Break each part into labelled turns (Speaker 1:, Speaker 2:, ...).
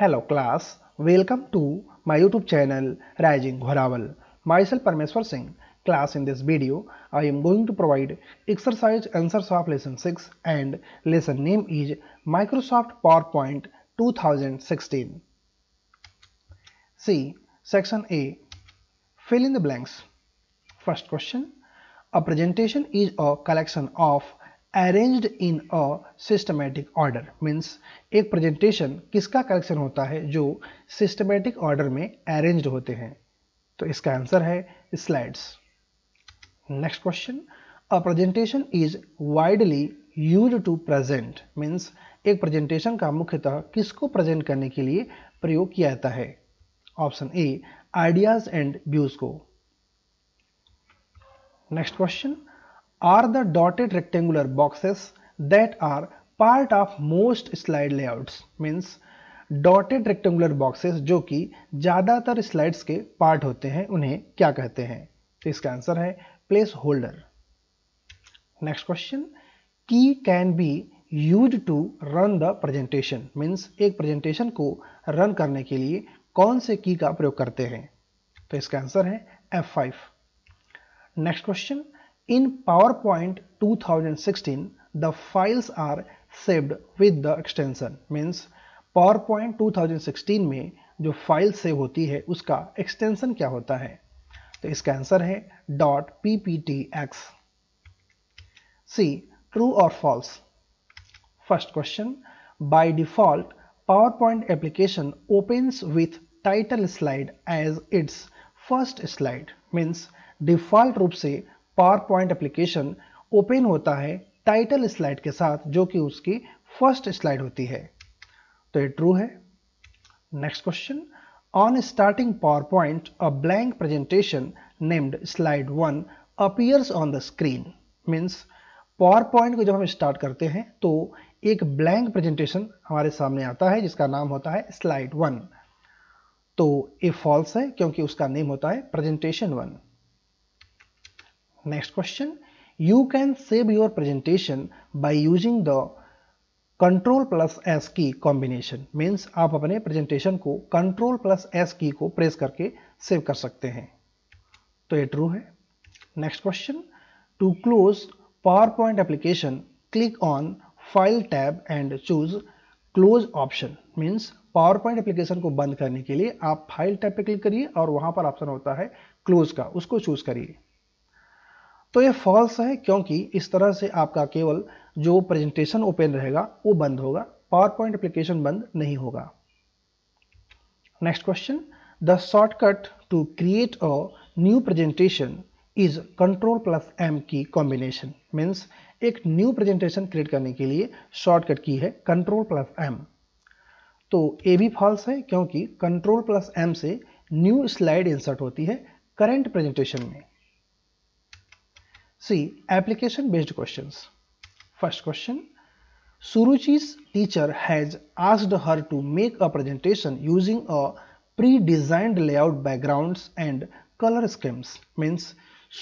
Speaker 1: Hello class, welcome to my YouTube channel Rising Ghorawal. Myself Parmeshwar Singh. Class in this video, I am going to provide exercise answers of lesson 6 and lesson name is Microsoft PowerPoint 2016. See, section A, fill in the blanks. First question, a presentation is a collection of arranged in a systematic order means एक presentation किसका collection होता है जो systematic order में arranged होते हैं तो इसका आंसर है slides next question a presentation is widely use to present means एक प्रेजेंटेशन का मुख्यतः किसको प्रेजेंट करने के लिए प्रयोग किया जाता है option A ideas and views को next question are the dotted rectangular boxes that are part of most slide layouts means dotted rectangular boxes जो कि ज़्यादातर स्लाइड्स के पार्ट होते हैं उन्हें क्या कहते हैं तो इसका आंसर है placeholder next question key can be use to run the presentation means एक प्रेजेंटेशन को रन करने के लिए कौन से की का प्रयोग करते हैं तो इसका आंसर है F five next question In PowerPoint 2016, the files are saved with the extension means PowerPoint 2016 में जो फाइल सेव होती है उसका एक्सटेंशन क्या होता है तो इसका आंसर है dot P P T X C true और false first question by default PowerPoint application opens with title slide as its first slide means default रूप से पावर पॉइंट एप्लीकेशन ओपन होता है टाइटल स्लाइड के साथ जो कि उसकी फर्स्ट स्लाइड होती है तो ये ट्रू है next question on starting PowerPoint a blank presentation named slide one appears on the screen means PowerPoint को जब हम स्टार्ट करते हैं तो एक ब्लैंक प्रेजेंटेशन हमारे सामने आता है जिसका नाम होता है स्लाइड वन तो ये फॉल्स है क्योंकि उसका नेम होता है presentation one next question you can save your presentation by using the control plus S key combination means आप अपने प्रेजेंटेशन को कंट्रोल प्लस एस की को प्रेस करके सेव कर सकते हैं तो ये ट्रू है next question to close PowerPoint application click on file tab and choose close option means PowerPoint application को बंद करने के लिए आप फाइल टैब पे क्लिक करिए और वहां पर ऑप्शन होता है क्लोज का उसको चूज करिए तो ये फॉल्स है क्योंकि इस तरह से आपका केवल जो प्रेजेंटेशन ओपन रहेगा वो बंद होगा पावर पॉइंट एप्लीकेशन बंद नहीं होगा next question the shortcut to create a new presentation is control plus M key combination means एक न्यू प्रेजेंटेशन क्रिएट करने के लिए शॉर्टकट की है कंट्रोल प्लस एम तो ए भी फॉल्स है क्योंकि कंट्रोल प्लस एम से न्यू स्लाइड इंसर्ट होती है करेंट प्रेजेंटेशन में See application based questions. First question Suruchi's teacher has asked her to make a presentation using a pre-designed layout backgrounds and color schemes means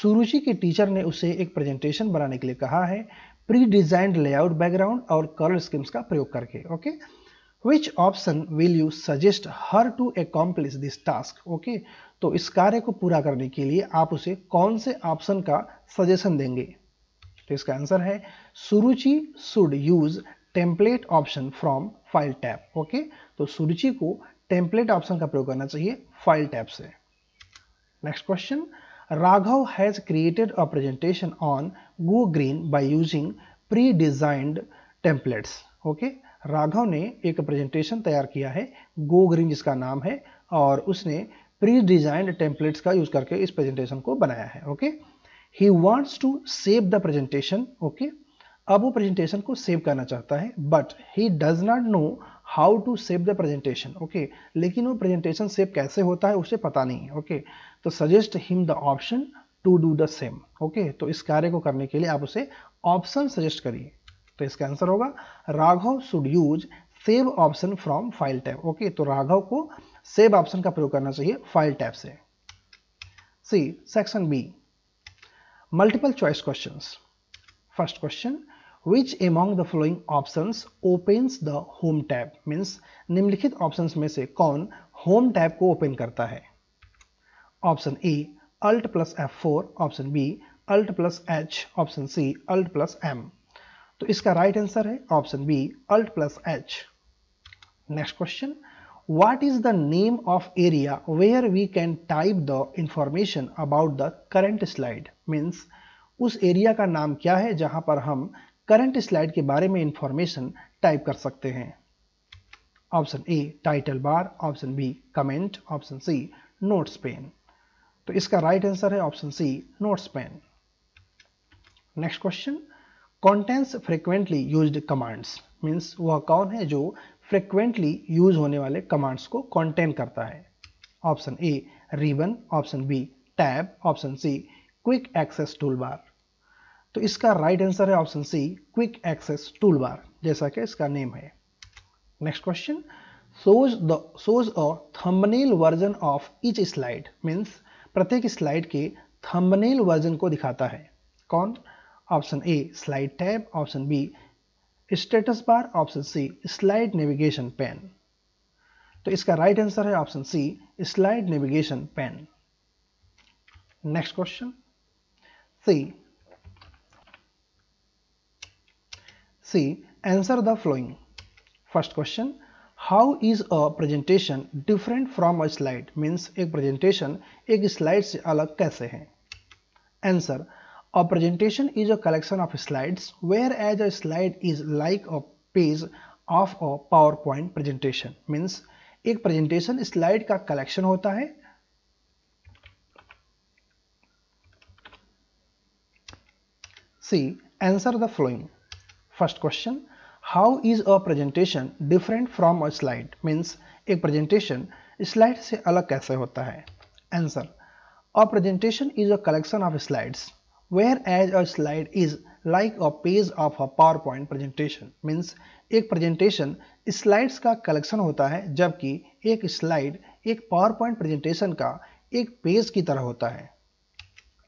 Speaker 1: Suruchi के teacher ने उसे एक presentation बनाने के लिए कहा है प्री डिजाइंड लेआउट बैकग्राउंड और कलर स्कीम्स का प्रयोग करके okay okay? which option will you suggest her to accomplish this task okay तो इस कार्य को पूरा करने के लिए आप उसे कौन से ऑप्शन का सजेशन देंगे तो इसका आंसर है Suruchi should use template option from file tab okay तो सुरुचि को टेम्पलेट ऑप्शन का प्रयोग करना चाहिए फाइल टैप से next question Raghav has created a presentation on go green by using pre designed templates okay okay? Raghav ने एक प्रेजेंटेशन तैयार किया है गो ग्रीन जिसका नाम है और उसने प्री डिजाइंड टेम्पलेट्स का यूज करके इस प्रेजेंटेशन को बनाया है okay he wants to save the presentation okay अब वो प्रेजेंटेशन को सेव करना चाहता है but he does not know how to save the presentation okay लेकिन वो प्रेजेंटेशन सेव कैसे होता है उसे पता नहीं है ओके तो suggest him the option to do the same okay तो इस कार्य को करने के लिए आप उसे ऑप्शन सजेस्ट करिए तो इसका आंसर होगा Raghav should use save option from file tab okay तो राघव को सेव ऑप्शन का प्रयोग करना चाहिए फाइल टैप से C section B multiple choice question first question which among the following options opens the home tab means निम्नलिखित option में से कौन होम टैप को ओपन करता है option A alt plus F four option B alt plus H option C alt plus M तो इसका right answer है option B alt plus H next question what is the name of area where we can type the information about the current slide means उस area का नाम क्या है जहां पर हम करंट स्लाइड के बारे में इंफॉर्मेशन टाइप कर सकते हैं option A title bar option B comment option C notes pane तो इसका राइट right आंसर है option C notes pane next question contains frequently use commands means वह कौन है जो फ्रिक्वेंटली यूज होने वाले कमांड्स को कॉन्टेन करता है option A ribbon option B tab option C quick access tool bar तो इसका राइट right आंसर है option C quick access tool bar जैसा कि इसका नेम है next question shows the shows a thumbnail version of each slide means प्रत्येक slide के thumbnail version को दिखाता है कौन option A slide tab, option B status bar option C slide navigation pane तो इसका राइट आंसर है option C slide navigation pane next question C C answer the following first question how is a presentation different from a slide means एक presentation एक slide से अलग कैसे है answer A presentation is a collection of slides whereas a slide is like a page of a PowerPoint presentation means एक presentation slide का collection होता है See, answer the following. First question, how is a presentation different from a slide? Means, एक presentation slide से अलग कैसे होता है? Answer, a presentation is a collection of slides whereas a slide is like a page of a PowerPoint presentation means एक presentation slides का collection होता है जबकि एक स्लाइड एक PowerPoint presentation का एक पेज की तरह होता है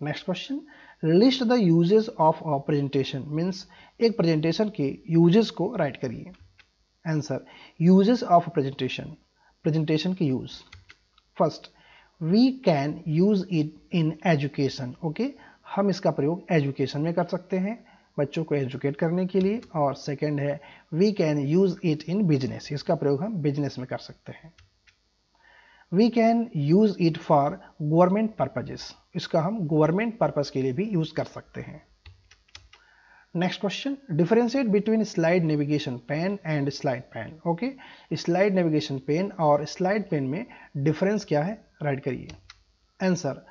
Speaker 1: next question list the uses of a presentation means एक प्रेजेंटेशन के यूजेस को राइट करिए answer uses of presentation presentation के use first we can use it in education okay हम इसका प्रयोग एजुकेशन में कर सकते हैं बच्चों को एजुकेट करने के लिए और सेकंड है we can use it in business इसका प्रयोग हम बिजनेस में कर सकते हैं we can use it for government purposes इसका हम गवर्नमेंट पर्पज़ के लिए भी यूज़ कर सकते हैं next question differentiate between slide navigation pane and slide pane okay slide navigation pane और स्लाइड पेन में डिफरेंस क्या है राइट करिए answer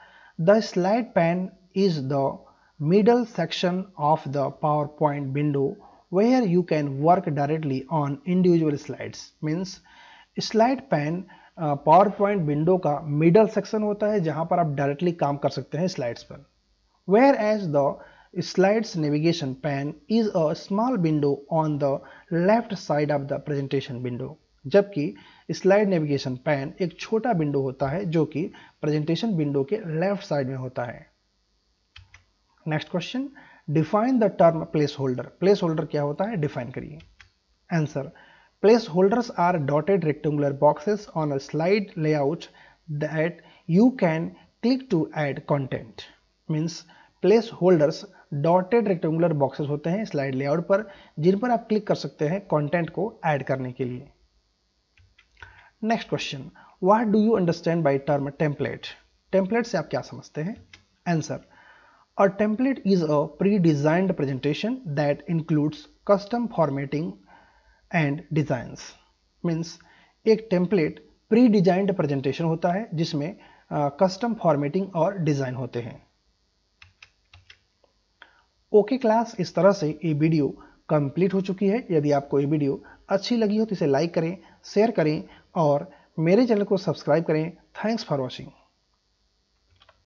Speaker 1: the slide pane is the middle section of the PowerPoint window where you can work directly on individual slides means slide pan PowerPoint window का middle section होता है जहां पर आप directly काम कर सकते हैं slides पर whereas the slides navigation pane is a small window on the left side of the presentation window जबकि स्लाइड नेविगेशन पैन एक छोटा विंडो होता है जो कि प्रेजेंटेशन विंडो के लेफ्ट साइड में होता है next question define the term placeholder placeholder क्या होता है डिफाइन करिए answer placeholders are dotted rectangular boxes on a slide layout that you can click to add content means placeholders dotted rectangular boxes होते हैं slide layout पर जिन पर आप click कर सकते हैं कंटेंट को ऐड करने के लिए next question what do you understand by term template template से आप क्या समझते हैं answer A template is a pre-designed presentation that includes custom formatting and designs. Means एक template pre-designed presentation होता है जिसमें custom formatting और design होते हैं ओके okay क्लास इस तरह से ये वीडियो कंप्लीट हो चुकी है यदि आपको ये वीडियो अच्छी लगी हो तो इसे लाइक करें शेयर करें और मेरे चैनल को सब्सक्राइब करें थैंक्स फॉर वॉचिंग